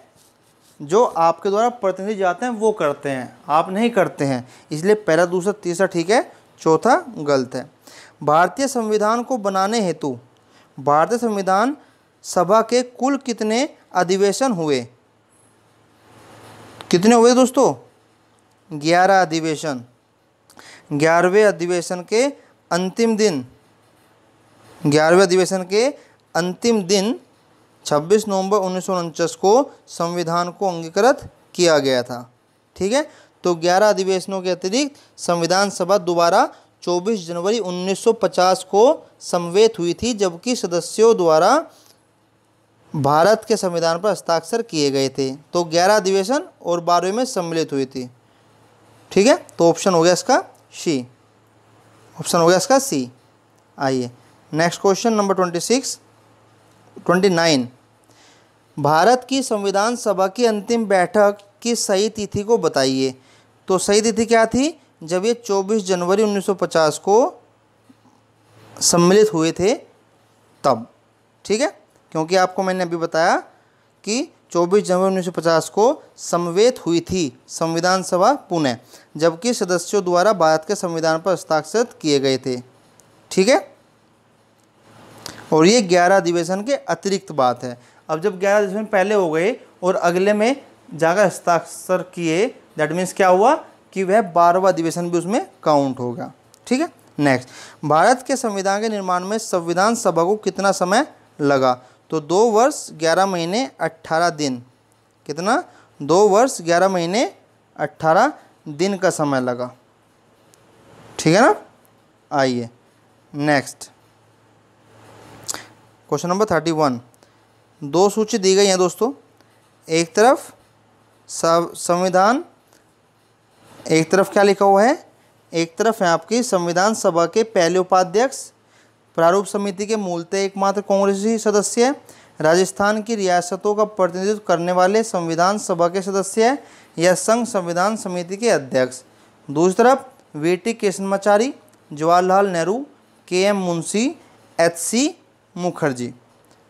जो आपके द्वारा प्रतिनिधि जाते हैं वो करते हैं आप नहीं करते हैं इसलिए पहला दूसरा तीसरा ठीक है चौथा गलत है भारतीय संविधान को बनाने हेतु भारतीय संविधान सभा के कुल कितने अधिवेशन हुए कितने हुए दोस्तों ग्यारह अधिवेशन ग्यारहवें अधिवेशन के अंतिम दिन ग्यारहवें अधिवेशन के अंतिम दिन 26 नवंबर उन्नीस को संविधान को अंगीकृत किया गया था ठीक है तो 11 अधिवेशनों के अतिरिक्त संविधान सभा दोबारा 24 जनवरी 1950 को समवेत हुई थी जबकि सदस्यों द्वारा भारत के संविधान पर हस्ताक्षर किए गए थे तो 11 अधिवेशन और बारहवें में सम्मिलित हुई थी ठीक है तो ऑप्शन हो गया इसका सी ऑप्शन हो गया इसका सी आइए next question number twenty six twenty nine Bharat की संविधान सभा की अंतिम बैठक की सही तिथि को बताइए तो सही तिथि क्या थी जब ये 24 जनवरी 1950 को सम्मिलित हुए थे तब ठीक है क्योंकि आपको मैंने अभी बताया कि 24 जनवरी 1950 को समवेत हुई थी संविधान सभा पुणे जबकि सदस्यों द्वारा भारत के संविधान पर हस्ताक्षर किए गए थे ठीक है और ये 11 अधिवेशन के अतिरिक्त बात है अब जब 11 अधिवेशन पहले हो गए और अगले में जाकर हस्ताक्षर किए दैट मीन्स क्या हुआ कि वह बारहवा अधिवेशन भी उसमें काउंट होगा ठीक है नेक्स्ट भारत के संविधान के निर्माण में संविधान सभा को कितना समय लगा तो दो वर्ष ग्यारह महीने अट्ठारह दिन कितना दो वर्ष ग्यारह महीने अट्ठारह दिन का समय लगा ठीक है ना आइए next question number thirty one दो सूची दी गई हैं दोस्तों एक तरफ संविधान एक तरफ क्या लिखा हुआ है एक तरफ है आपकी संविधान सभा के पहले उपाध्यक्ष प्रारूप समिति के मूलतः एकमात्र कांग्रेसी सदस्य राजस्थान की रियासतों का प्रतिनिधित्व करने वाले संविधान सभा के सदस्य या संघ संविधान समिति के अध्यक्ष दूसरी तरफ V T Krishnamachari Jawaharlal Nehru K M Munshi H C Mukherjee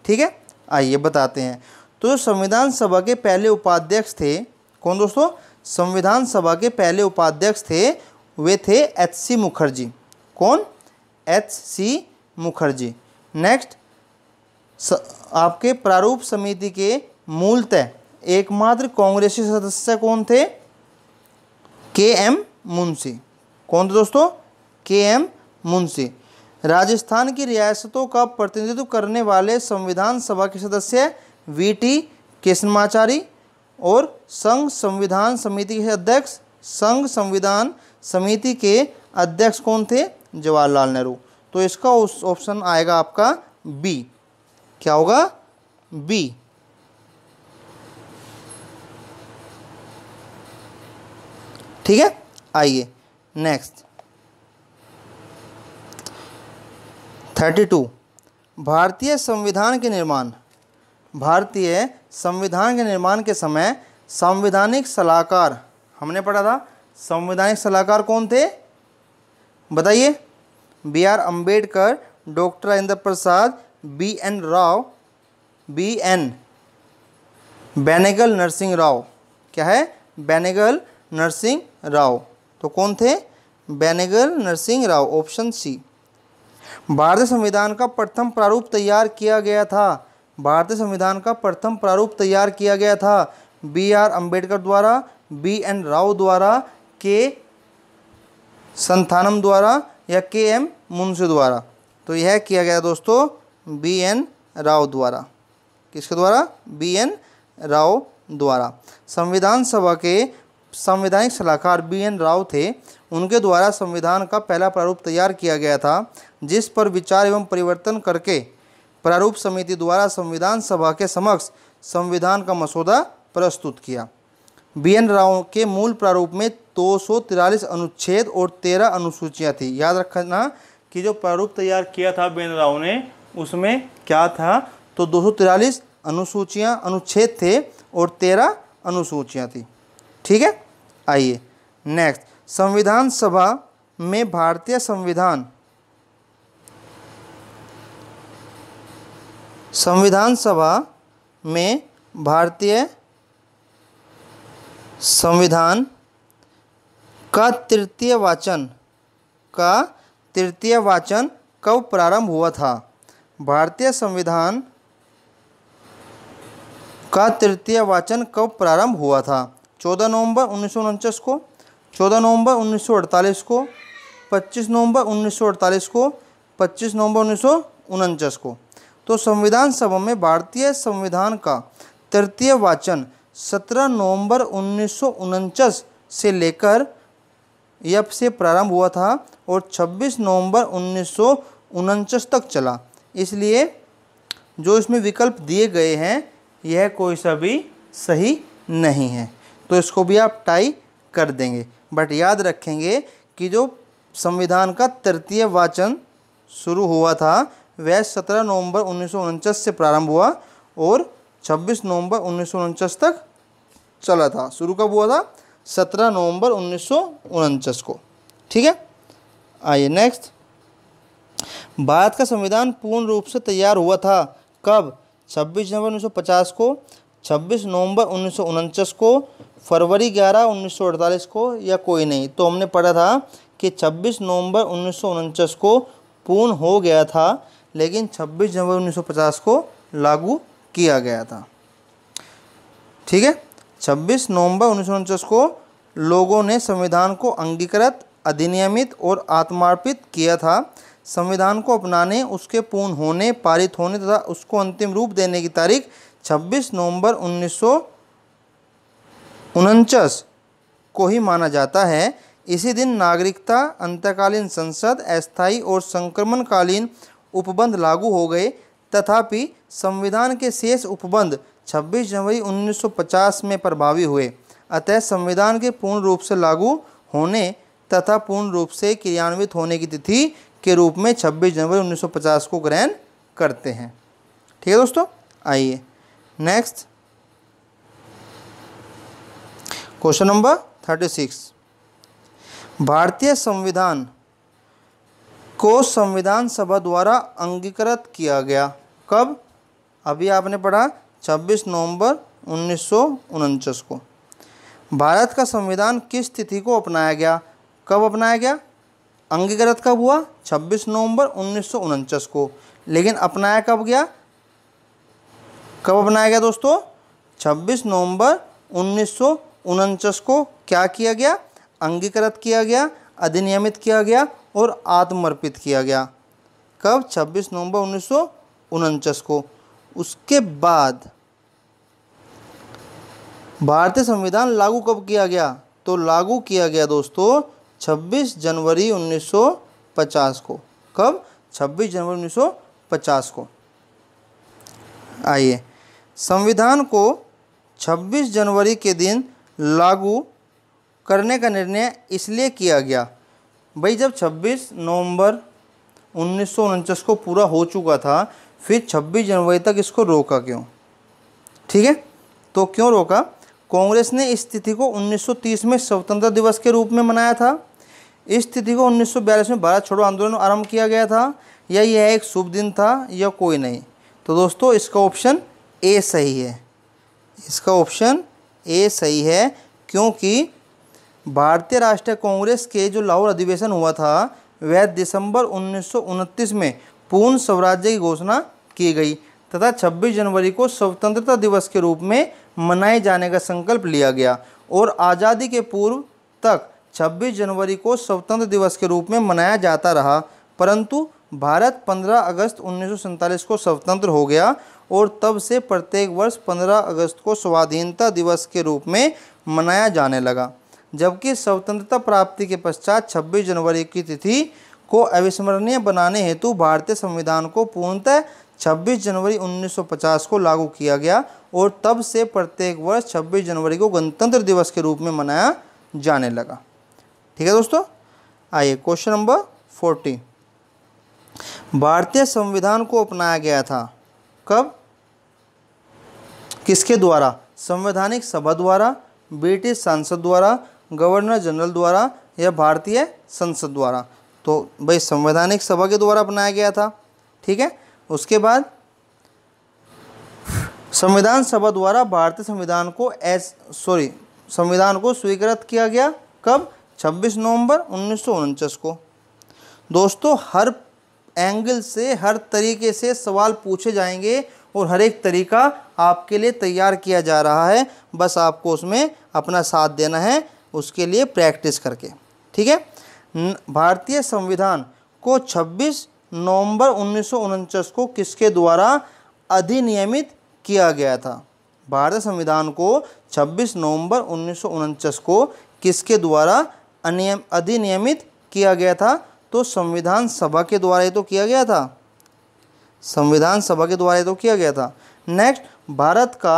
ठीक है आइए बताते हैं तो संविधान सभा के पहले उपाध्यक्ष थे कौन दोस्तों संविधान सभा के पहले उपाध्यक्ष थे वे थे एच सी मुखर्जी कौन एच सी मुखर्जी नेक्स्ट आपके प्रारूप समिति के मूलतः एकमात्र कांग्रेसी सदस्य कौन थे के एम मुंशी कौन थे दोस्तों के एम मुंशी राजस्थान की रियासतों का प्रतिनिधित्व करने वाले संविधान सभा के सदस्य वी टी कृष्णमाचारी और संघ संविधान समिति के अध्यक्ष संघ संविधान समिति के अध्यक्ष कौन थे जवाहरलाल नेहरू तो इसका ऑप्शन आएगा आपका बी क्या होगा बी ठीक है आइए नेक्स्ट थर्टी टू भारतीय संविधान के निर्माण भारतीय संविधान के निर्माण के समय संवैधानिक सलाहकार हमने पढ़ा था संवैधानिक सलाहकार कौन थे बताइए B R Ambedkar doctor Rajendra Prasad B N Rau B N Benegal Narsing Rau क्या है बैनेगल नरसिंह राव तो कौन थे बैनेगल नरसिंह राव ऑप्शन सी भारतीय संविधान का प्रथम प्रारूप तैयार किया गया था भारतीय संविधान का प्रथम प्रारूप तैयार किया गया था बी आर अम्बेडकर द्वारा बी एन राव द्वारा के संथानम द्वारा या के एम मुंशी द्वारा तो यह किया गया दोस्तों बी एन राव द्वारा किसके द्वारा बी एन राव द्वारा संविधान सभा के संवैधानिक सलाहकार बी एन राव थे उनके द्वारा संविधान का पहला प्रारूप तैयार किया गया था जिस पर विचार एवं परिवर्तन करके प्रारूप समिति द्वारा संविधान सभा के समक्ष संविधान का मसौदा प्रस्तुत किया बी एन राव के मूल प्रारूप में दो अनुच्छेद और 13 अनुसूचियां थी याद रखना कि जो प्रारूप तैयार किया था बी एन राव ने उसमें क्या था तो दो अनुसूचियां अनुच्छेद थे और 13 अनुसूचियां थी ठीक है आइए नेक्स्ट संविधान सभा में भारतीय संविधान संविधान सभा में भारतीय संविधान का तृतीय वाचन का तृतीय वाचन कब प्रारंभ हुआ था भारतीय संविधान का तृतीय वाचन कब प्रारंभ हुआ था 14 नवंबर उन्नीस को 14 नवंबर 1948 को 25 नवंबर 1948 को 25 नवंबर उन्नीस को तो संविधान सभा में भारतीय संविधान का तृतीय वाचन 17 नवंबर उन्नीस से लेकर यप से प्रारंभ हुआ था और 26 नवंबर उन्नीस तक चला इसलिए जो इसमें विकल्प दिए गए हैं यह कोई सा भी सही नहीं है तो इसको भी आप टाई कर देंगे बट याद रखेंगे कि जो संविधान का तृतीय वाचन शुरू हुआ था वह 17 नवंबर उन्नीस से प्रारंभ हुआ और 26 नवंबर उन्नीस तक चला था शुरू कब हुआ था 17 नवंबर उन्नीस को ठीक है आइए नेक्स्ट भारत का संविधान पूर्ण रूप से तैयार हुआ था कब 26 नवंबर 1950 को 26 नवंबर उन्नीस को फरवरी 11 1948 को या कोई नहीं तो हमने पढ़ा था कि 26 नवंबर उन्नीस को पूर्ण हो गया था लेकिन 26 जनवरी 1950 को लागू किया गया था ठीक है 26 नवंबर उन्नीस को लोगों ने संविधान को अंगीकृत अधिनियमित और आत्मार्पित किया था संविधान को अपनाने उसके पूर्ण होने पारित होने तथा उसको अंतिम रूप देने की तारीख 26 नवंबर उन्नीस को ही माना जाता है इसी दिन नागरिकता अंतकालीन संसद अस्थायी और संक्रमणकालीन उपबंध लागू हो गए तथापि संविधान के शेष उपबंध 26 जनवरी 1950 में प्रभावी हुए अतः संविधान के पूर्ण रूप से लागू होने तथा पूर्ण रूप से क्रियान्वित होने की तिथि के रूप में 26 जनवरी 1950 को ग्रहण करते हैं ठीक है दोस्तों आइए next question number thirty six भारतीय संविधान को संविधान सभा द्वारा अंगीकृत किया गया कब अभी आपने पढ़ा 26 नवंबर उन्नीस को भारत का संविधान किस तिथि को अपनाया गया कब अपनाया गया अंगीकृत कब हुआ 26 नवंबर उन्नीस को लेकिन अपनाया कब गया कब अपनाया गया दोस्तों 26 नवंबर उन्नीस को क्या किया गया अंगीकृत किया गया अधिनियमित किया गया और आत्मर्पित किया गया कब 26 नवंबर उन्नीस को उसके बाद भारतीय संविधान लागू कब किया गया तो लागू किया गया दोस्तों 26 जनवरी 1950 को कब 26 जनवरी 1950 को आइए संविधान को 26 जनवरी के दिन लागू करने का निर्णय इसलिए किया गया भाई जब 26 नवंबर उन्नीस को पूरा हो चुका था फिर 26 जनवरी तक इसको रोका क्यों ठीक है तो क्यों रोका कांग्रेस ने इस तिथि को 1930 में स्वतंत्रता दिवस के रूप में मनाया था इस तिथि को 1942 में भारत छोड़ो आंदोलन आरंभ किया गया था या यह एक शुभ दिन था या कोई नहीं तो दोस्तों इसका ऑप्शन ए सही है इसका ऑप्शन ए सही है क्योंकि भारतीय राष्ट्रीय कांग्रेस के जो लाहौर अधिवेशन हुआ था वह दिसंबर उन्नीस में पूर्ण स्वराज्य की घोषणा की गई तथा 26 जनवरी को स्वतंत्रता दिवस के रूप में मनाए जाने का संकल्प लिया गया और आज़ादी के पूर्व तक 26 जनवरी को स्वतंत्र दिवस के रूप में मनाया जाता रहा परंतु भारत 15 अगस्त उन्नीस को स्वतंत्र हो गया और तब से प्रत्येक वर्ष 15 अगस्त को स्वाधीनता दिवस के रूप में मनाया जाने लगा जबकि स्वतंत्रता प्राप्ति के पश्चात 26 जनवरी की तिथि को अविस्मरणीय बनाने हेतु भारतीय संविधान को पूर्णतः 26 जनवरी 1950 को लागू किया गया और तब से प्रत्येक वर्ष 26 जनवरी को गणतंत्र दिवस के रूप में मनाया जाने लगा ठीक है दोस्तों आइए क्वेश्चन नंबर फोर्टी भारतीय संविधान को अपनाया गया था कब किसके द्वारा संवैधानिक सभा द्वारा ब्रिटिश सांसद द्वारा गवर्नर जनरल द्वारा या भारतीय संसद द्वारा तो भाई संवैधानिक सभा के द्वारा अपनाया गया था ठीक है उसके बाद संविधान सभा द्वारा भारतीय संविधान को एस सॉरी संविधान को स्वीकृत किया गया कब 26 नवंबर उन्नीस को दोस्तों हर एंगल से हर तरीके से सवाल पूछे जाएंगे और हर एक तरीका आपके लिए तैयार किया जा रहा है बस आपको उसमें अपना साथ देना है उसके लिए प्रैक्टिस करके ठीक है भारतीय संविधान को 26 नवंबर उन्नीस को किसके द्वारा अधिनियमित किया गया था भारतीय संविधान को 26 नवंबर उन्नीस को किसके द्वारा अनियम अधिनियमित किया गया था तो संविधान सभा के द्वारा ही तो किया गया था संविधान सभा के द्वारा ही तो किया गया था नेक्स्ट भारत का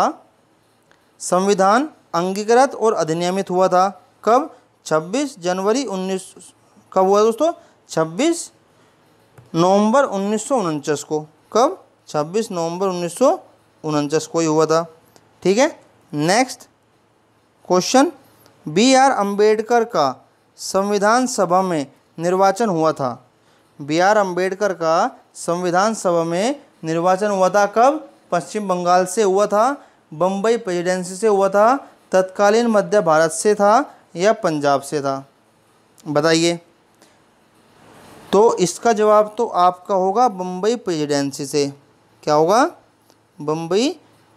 संविधान अंगीकृत और अधिनियमित हुआ था कब 26 जनवरी 19 कब हुआ दोस्तों 26 नवंबर उन्नीस को कब 26 नवंबर उन्नीस को ही हुआ था ठीक है next question B R Ambedkar का संविधान सभा में निर्वाचन हुआ था बी आर अम्बेडकर का संविधान सभा में निर्वाचन हुआ था कब पश्चिम बंगाल से हुआ था बम्बई प्रेजिडेंसी से हुआ था तत्कालीन मध्य भारत से था या पंजाब से था बताइए तो इसका जवाब तो आपका होगा बम्बई प्रेजिडेंसी से क्या होगा बम्बई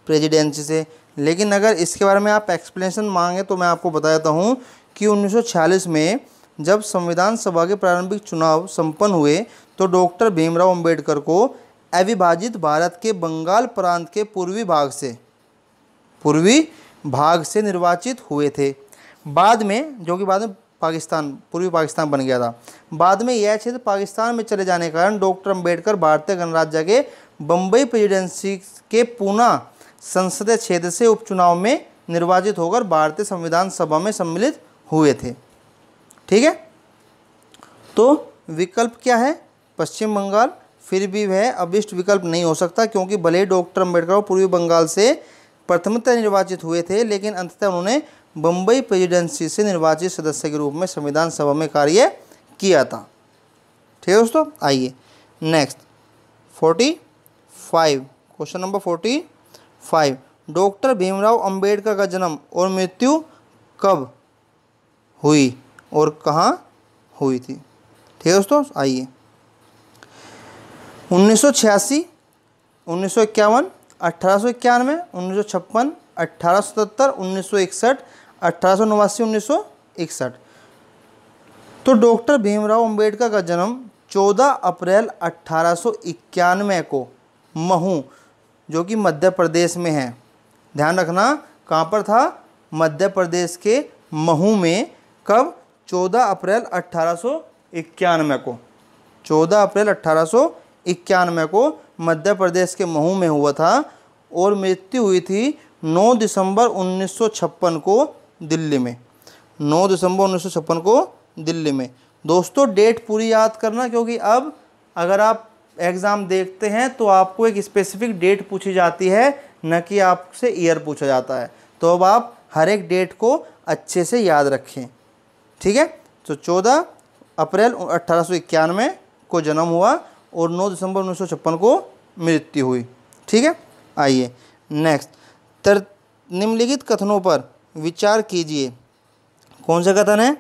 प्रेजिडेंसी से लेकिन अगर इसके बारे में आप एक्सप्लेनेशन मांगे तो मैं आपको बता देता हूँ कि 1946 में जब संविधान सभा के प्रारंभिक चुनाव संपन्न हुए तो डॉक्टर भीमराव अंबेडकर को अविभाजित भारत के बंगाल प्रांत के पूर्वी भाग से पूर्वी भाग से निर्वाचित हुए थे बाद में जो कि बाद में पाकिस्तान पूर्वी पाकिस्तान बन गया था बाद में यह क्षेत्र पाकिस्तान में चले जाने के कारण डॉक्टर अम्बेडकर भारतीय गणराज्य के बम्बई प्रेजिडेंसी के पूना संसदीय क्षेत्र से उपचुनाव में निर्वाचित होकर भारतीय संविधान सभा में सम्मिलित हुए थे ठीक है तो विकल्प क्या है पश्चिम बंगाल फिर भी वह अभिष्ट विकल्प नहीं हो सकता क्योंकि भले ही डॉक्टर अम्बेडकर पूर्वी बंगाल से प्रथमतः निर्वाचित हुए थे लेकिन अंततः उन्होंने बम्बई प्रेजिडेंसी से निर्वाचित सदस्य के रूप में संविधान सभा में कार्य किया था ठीक है दोस्तों आइए next forty five question number forty five doctor Bhimrao Ambedkar का जन्म और मृत्यु कब हुई और कहाँ हुई थी ठीक है दोस्तों आइए 1986, उन्नीस सौ इक्यावन अट्ठारह सौ इक्यानवे उन्नीस सौ छप्पन अट्ठारह सौ सतहत्तर उन्नीस सौ इकसठ अठारह सौ नवासी उन्नीस सौ इकसठ तो डॉक्टर भीमराव अंबेडकर का जन्म 14 अप्रैल अट्ठारह को महू जो कि मध्य प्रदेश में है ध्यान रखना कहाँ पर था मध्य प्रदेश के महू में कब 14 अप्रैल अट्ठारह को 14 अप्रैल अट्ठारह को मध्य प्रदेश के महू में हुआ था और मृत्यु हुई थी 9 दिसंबर 1956 को दिल्ली में नौ दिसंबर उन्नीस को दिल्ली में दोस्तों डेट पूरी याद करना क्योंकि अब अगर आप एग्ज़ाम देखते हैं तो आपको एक स्पेसिफिक डेट पूछी जाती है न कि आपसे ईयर पूछा जाता है तो अब आप हर एक डेट को अच्छे से याद रखें ठीक है तो चौदह अप्रैल अट्ठारह को जन्म हुआ और 9 दिसंबर उन्नीस को मृत्यु हुई ठीक है आइए नेक्स्ट तर निम्नलिखित कथनों पर विचार कीजिए कौन सा कथन है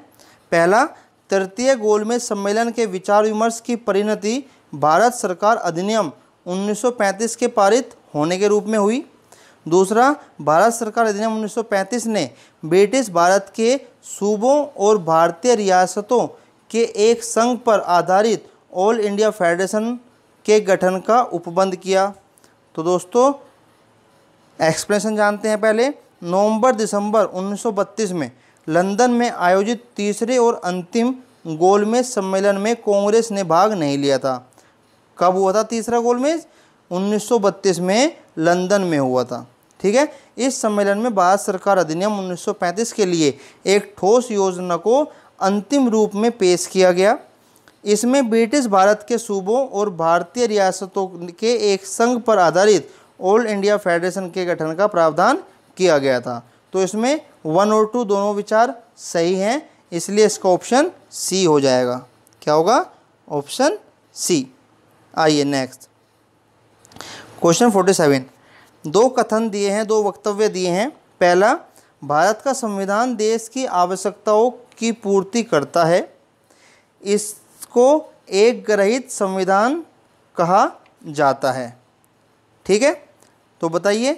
पहला तृतीय गोल में सम्मेलन के विचार विमर्श की परिणति भारत सरकार अधिनियम 1935 के पारित होने के रूप में हुई दूसरा भारत सरकार अधिनियम 1935 ने ब्रिटिश भारत के सूबों और भारतीय रियासतों के एक संघ पर आधारित ऑल इंडिया फेडरेशन के गठन का उपबंध किया तो दोस्तों एक्सप्लेनेशन जानते हैं पहले नवंबर दिसंबर 1932 में लंदन में आयोजित तीसरे और अंतिम गोलमेज सम्मेलन में कांग्रेस ने भाग नहीं लिया था कब हुआ था तीसरा गोलमेज 1932 में लंदन में हुआ था ठीक है इस सम्मेलन में भारत सरकार अधिनियम 1935 के लिए एक ठोस योजना को अंतिम रूप में पेश किया गया इसमें ब्रिटिश भारत के सूबों और भारतीय रियासतों के एक संघ पर आधारित ऑल इंडिया फेडरेशन के गठन का प्रावधान किया गया था तो इसमें वन और टू दोनों विचार सही हैं इसलिए इसका ऑप्शन सी हो जाएगा क्या होगा ऑप्शन सी आइए नेक्स्ट क्वेश्चन फोर्टी सेवन दो कथन दिए हैं दो वक्तव्य दिए हैं पहला भारत का संविधान देश की आवश्यकताओं की पूर्ति करता है इसको एक ग्रहित संविधान कहा जाता है ठीक है तो बताइए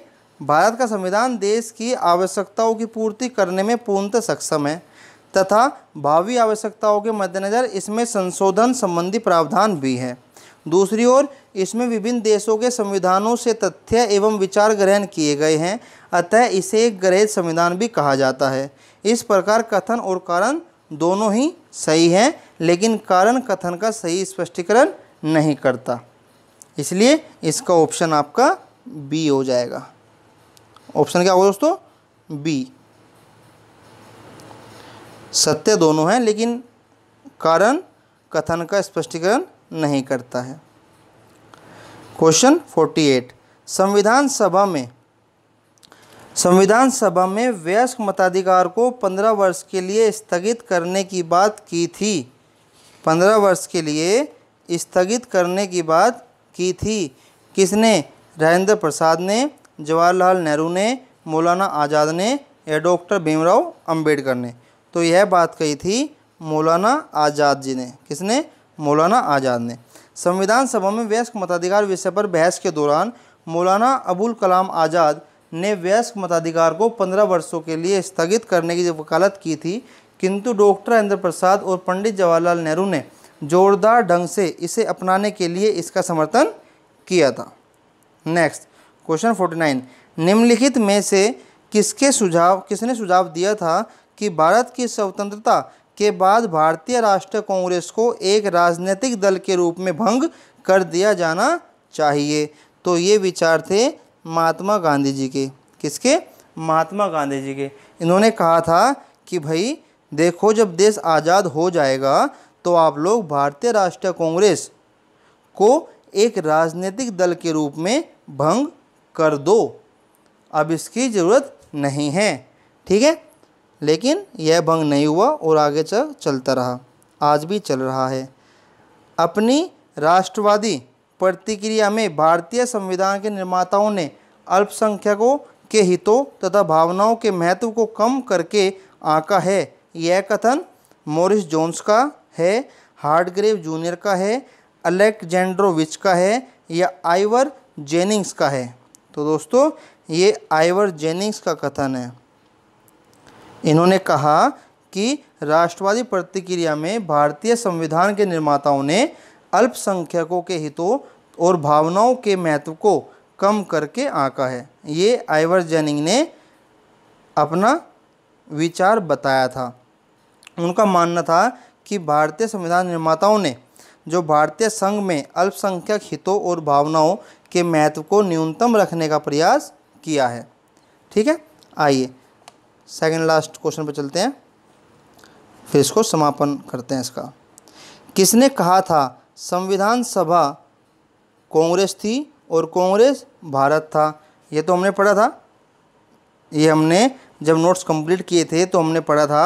भारत का संविधान देश की आवश्यकताओं की पूर्ति करने में पूर्णतः सक्षम है तथा भावी आवश्यकताओं के मद्देनज़र इसमें संशोधन संबंधी प्रावधान भी हैं दूसरी ओर इसमें विभिन्न देशों के संविधानों से तथ्य एवं विचार ग्रहण किए गए हैं अतः इसे एक ग्रहित संविधान भी कहा जाता है इस प्रकार कथन और कारण दोनों ही सही हैं लेकिन कारण कथन का सही स्पष्टीकरण नहीं करता इसलिए इसका ऑप्शन आपका बी हो जाएगा ऑप्शन क्या होगा दोस्तों बी सत्य दोनों हैं लेकिन कारण कथन का स्पष्टीकरण नहीं करता है क्वेश्चन फोर्टी एट संविधान सभा में संविधान सभा में वयस्क मताधिकार को पंद्रह वर्ष के लिए स्थगित करने की बात की थी पंद्रह वर्ष के लिए स्थगित करने की बात की थी किसने राजेंद्र प्रसाद ने जवाहरलाल नेहरू ने मौलाना आज़ाद ने या डॉक्टर भीमराव अंबेडकर ने तो यह बात कही थी मौलाना आज़ाद जी ने किसने मौलाना आज़ाद ने संविधान सभा में वयस्क मताधिकार विषय पर बहस के दौरान मौलाना अबुल कलाम आज़ाद ने वयस्क मताधिकार को पंद्रह वर्षों के लिए स्थगित करने की वकालत की थी किंतु डॉक्टर इंद्र प्रसाद और पंडित जवाहरलाल नेहरू ने जोरदार ढंग से इसे अपनाने के लिए इसका समर्थन किया था नेक्स्ट क्वेश्चन फोर्टी नाइन निम्नलिखित में से किसके सुझाव किसने सुझाव दिया था कि भारत की स्वतंत्रता के बाद भारतीय राष्ट्रीय कांग्रेस को एक राजनीतिक दल के रूप में भंग कर दिया जाना चाहिए तो ये विचार थे महात्मा गांधी जी के किसके महात्मा गांधी जी के इन्होंने कहा था कि भाई देखो जब देश आज़ाद हो जाएगा तो आप लोग भारतीय राष्ट्रीय कांग्रेस को एक राजनीतिक दल के रूप में भंग कर दो अब इसकी ज़रूरत नहीं है ठीक है लेकिन यह भंग नहीं हुआ और आगे चल चलता रहा आज भी चल रहा है अपनी राष्ट्रवादी प्रतिक्रिया में भारतीय संविधान के निर्माताओं ने अल्पसंख्यकों के हितों तथा भावनाओं के महत्व को कम करके आका है यह कथन मोरिस जोन्स का है हार्डग्रेव जूनियर का है अलेक्जेंड्रोविच का है या आइवर जेनिंग्स का है तो दोस्तों ये आइवर जेनिंग्स का कथन है इन्होंने कहा कि राष्ट्रवादी प्रतिक्रिया में भारतीय संविधान के निर्माताओं ने अल्पसंख्यकों के हितों और भावनाओं के महत्व को कम करके आंका है ये आइवर जेनिंग ने अपना विचार बताया था उनका मानना था कि भारतीय संविधान निर्माताओं ने जो भारतीय संघ में अल्पसंख्यक हितों और भावनाओं के महत्व को न्यूनतम रखने का प्रयास किया है ठीक है आइए सेकंड लास्ट क्वेश्चन पर चलते हैं फिर इसको समापन करते हैं इसका किसने कहा था संविधान सभा कांग्रेस थी और कांग्रेस भारत था ये तो हमने पढ़ा था ये हमने जब नोट्स कंप्लीट किए थे तो हमने पढ़ा था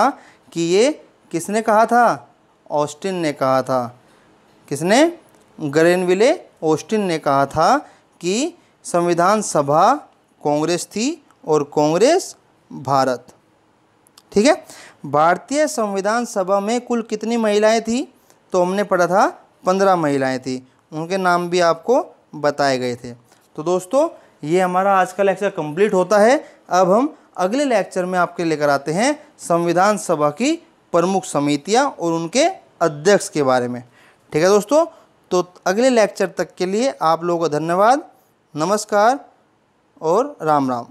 कि ये किसने कहा था ऑस्टिन ने कहा था किसने ग्रेनविले ऑस्टिन ने कहा था कि संविधान सभा कांग्रेस थी और कांग्रेस भारत ठीक है भारतीय संविधान सभा में कुल कितनी महिलाएं थी तो हमने पढ़ा था पंद्रह महिलाएं थी उनके नाम भी आपको बताए गए थे तो दोस्तों ये हमारा आज का लेक्चर कंप्लीट होता है अब हम अगले लेक्चर में आपके लेकर आते हैं संविधान सभा की प्रमुख समितियां और उनके अध्यक्ष के बारे में ठीक है दोस्तों तो अगले लेक्चर तक के लिए आप लोगों का धन्यवाद नमस्कार और राम राम